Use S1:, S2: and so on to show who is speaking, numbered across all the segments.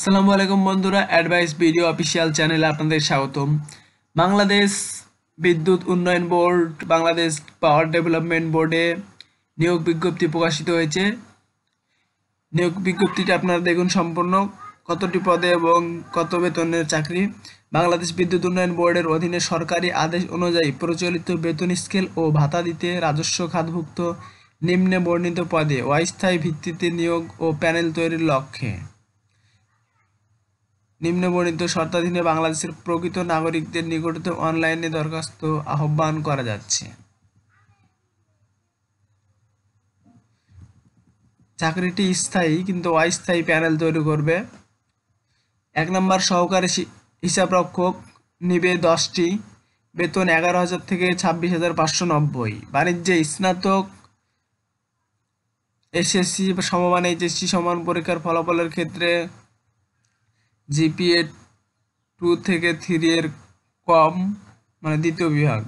S1: সালামু আলাইকুম বন্ধুরা অ্যাডভাইস ভিডিও অফিসিয়াল চ্যানেলে আপনাদের স্বাগতম বাংলাদেশ বিদ্যুৎ উন্নয়ন বোর্ড বাংলাদেশ পাওয়ার ডেভেলপমেন্ট বোর্ডে নিয়োগ বিজ্ঞপ্তি প্রকাশিত হয়েছে নিয়োগ বিজ্ঞপ্তিটি আপনারা দেখুন সম্পূর্ণ কতটি পদে এবং কত বেতনের চাকরি বাংলাদেশ বিদ্যুৎ উন্নয়ন বোর্ডের অধীনে সরকারি আদেশ অনুযায়ী প্রচলিত বেতন স্কেল ও ভাতা দিতে রাজস্ব খাতভুক্ত নিম্নে বর্ণিত পদে অস্থায়ী ভিত্তিতে নিয়োগ ও প্যানেল তৈরির লক্ষ্যে নিম্ন বর্ণিত শর্তাধীনে বাংলাদেশের প্রকৃত নাগরিকদের নিকটতম অনলাইনে দরখাস্ত আহ্বান করা যাচ্ছে চাকরিটি স্থায়ী কিন্তু অস্থায়ী প্যানেল তৈরি করবে এক নম্বর সহকারী হিসাবরক্ষক নিবে দশটি বেতন এগারো হাজার থেকে ছাব্বিশ হাজার পাঁচশো নব্বই বাণিজ্যে স্নাতক এসএসসি সমমান এইচএসসি সমান পরীক্ষার ফলাফলের ক্ষেত্রে জিপিএ টু থেকে থ্রি এর কম মানে দ্বিতীয় বিভাগ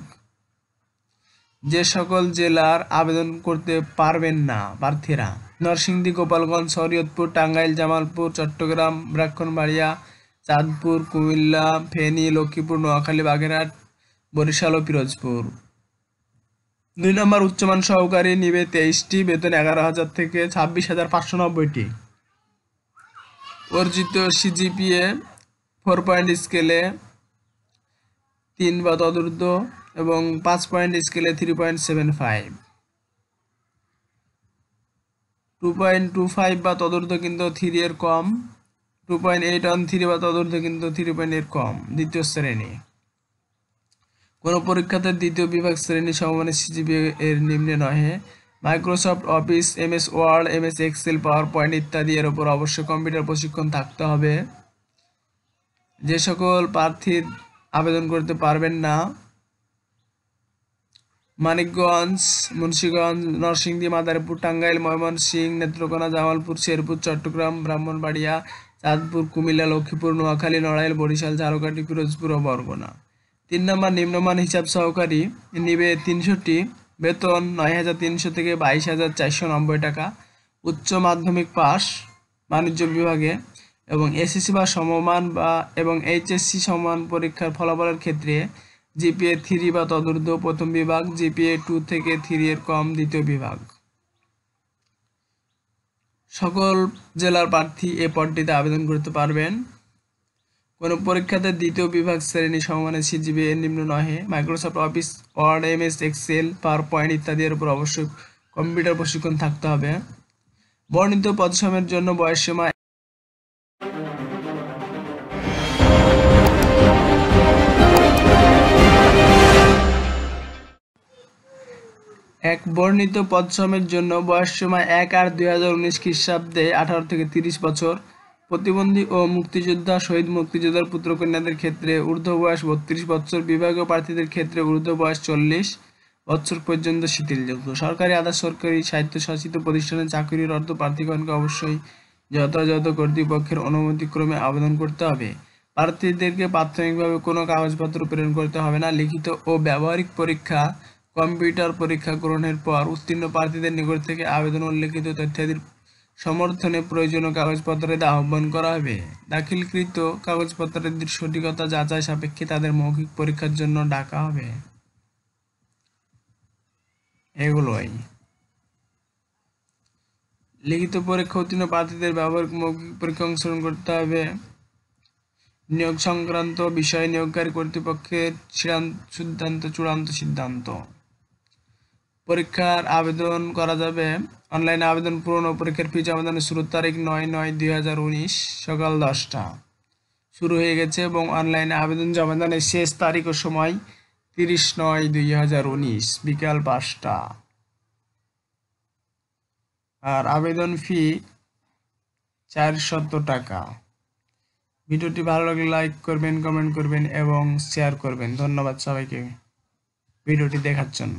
S1: যে সকল জেলার আবেদন করতে পারবেন না প্রার্থীরা নরসিংদী গোপালগঞ্জ শরীয়তপুর টাঙ্গাইল জামালপুর চট্টগ্রাম ব্রাক্ষণবাড়িয়া চাঁদপুর কুমিল্লা ফেনী লক্ষ্মীপুর নোয়াখালী বাগেরহাট বরিশাল ও পিরোজপুর দুই নম্বর উচ্চমান সহকারী নিবে তেইশটি বেতন এগারো হাজার থেকে ছাব্বিশ হাজার পাঁচশো নব্বইটি অর্জিত সিজিপিএ ফোর পয়েন্ট স্কেলে তিন বা তদুর্ধ এবং পাঁচ পয়েন্ট স্কেলে three point seven five two point two five বা তদুর্ধ কিন্তু থ্রি এর কম two point eight one three বা তদুর্ধ কিন্তু থ্রি পয়েন্ট এর কম দ্বিতীয় শ্রেণী কোনো পরীক্ষাতে দ্বিতীয় বিভাগ শ্রেণী সমমানের সিজিপিএ এর নিম্নে নহে Microsoft Office MS Word MS Excel PowerPoint ইত্যাদি এর উপর অবশ্যই কম্পিউটার প্রশিক্ষণ থাকতে হবে যে সকল প্রার্থী আবেদন করতে পারবেন না মানিকগঞ্জ মুন্সীগঞ্জ নরসিংদী মাদারীপুর টাঙ্গাইল ময়মনসিংহ নেত্রকোনা জামালপুর শেরপুর চট্টগ্রাম ব্রাহ্মণবাড়িয়া চাঁদপুর কুমিল্লা লক্ষ্মীপুর নোয়াখালী নড়াইল বরিশাল ঝালকাঠি পিরোজপুর ও বরগোনা তিন নম্বর নিম্নমান হিসাব সহকারী নিবে তিনশোটি বেতন নয় হাজার তিনশো থেকে বাইশ হাজার চারশো নব্বই টাকা উচ্চ মাধ্যমিক পাস বাণিজ্য বিভাগে এবং এসএসসি বা সমমান বা এবং এইচএসসি সমান পরীক্ষার ফলাফলের ক্ষেত্রে জিপিএ থ্রি বা তদুর্ধ প্রথম বিভাগ জিপিএ টু থেকে থ্রি এর কম দ্বিতীয় বিভাগ সকল জেলার প্রার্থী এ পদটিতে আবেদন করতে পারবেন কোনো পরীক্ষাতে দ্বিতীয় বিভাগ শ্রেণী সমমানের সিজিবি নিম্ন নহে Microsoft Office Word M S Excel PowerPoint ইত্যাদি এর উপর অবশ্যই কম্পিউটার প্রশিক্ষণ থাকতে হবে বর্ণিত পদসমের জন্য বয়সসীমা এক বর্ণিত পদসমের জন্য বয়সসীমা এক আর দুই হাজার উনিশ খ্রিস্টাব্দে আঠারো থেকে তিরিশ বছর প্রতিবন্ধী ও মুক্তিযোদ্ধা শহীদ মুক্তিযোদ্ধার পুত্রকন্যাদের ক্ষেত্রে ঊর্ধ্ব বয়স বত্রিশ বছর বিভাগীয় প্রার্থীদের ক্ষেত্রে ঊর্ধ্ব বয়স চল্লিশ বছর পর্যন্ত শিথিলযোগ্য সরকারি আধা সরকারি স্বায়ত্তশাসিত প্রতিষ্ঠানে চাকরির অর্থ প্রার্থীগণকে অবশ্যই যথাযথ কর্তৃপক্ষের অনুমতিক্রমে আবেদন করতে হবে প্রার্থীদেরকে প্রাথমিকভাবে কোনো কাগজপত্র প্রেরণ করতে হবে না লিখিত ও ব্যবহারিক পরীক্ষা কম্পিউটার পরীক্ষা গ্রহণের পর উত্তীর্ণ প্রার্থীদের নিকট থেকে আবেদন উল্লেখিত তথ্যাদির সমর্থনে প্রয়োজনীয় কাগজপত্রের আহ্বান করা হবে দাখিলকৃত কাগজপত্রের সঠিকতা যাচাই সাপেক্ষে তাদের মৌখিক পরীক্ষার জন্য ডাকা হবে এগুলোই লিখিত পরীক্ষা উত্তীর্ণ প্রার্থীদের ব্যবহার মৌখিক পরীক্ষা অংশগ্রহণ করতে হবে নিয়োগ সংক্রান্ত বিষয়ে নিয়োগকারী কর্তৃপক্ষের সিদ্ধান্ত চূড়ান্ত সিদ্ধান্ত পরীক্ষার আবেদন করা যাবে অনলাইনে আবেদন পূরণ পরীক্ষার ফিজ আবেদনের শুরুর তারিখ নয় নয় দুই সকাল দশটা শুরু হয়ে গেছে এবং অনলাইনে আবেদন জমাদানের শেষ তারিখ ও সময় তিরিশ নয় দুই বিকাল পাঁচটা আর আবেদন ফি চারশত টাকা ভিডিওটি ভালো লাগলে লাইক করবেন কমেন্ট করবেন এবং শেয়ার করবেন ধন্যবাদ সবাইকে ভিডিওটি দেখার জন্য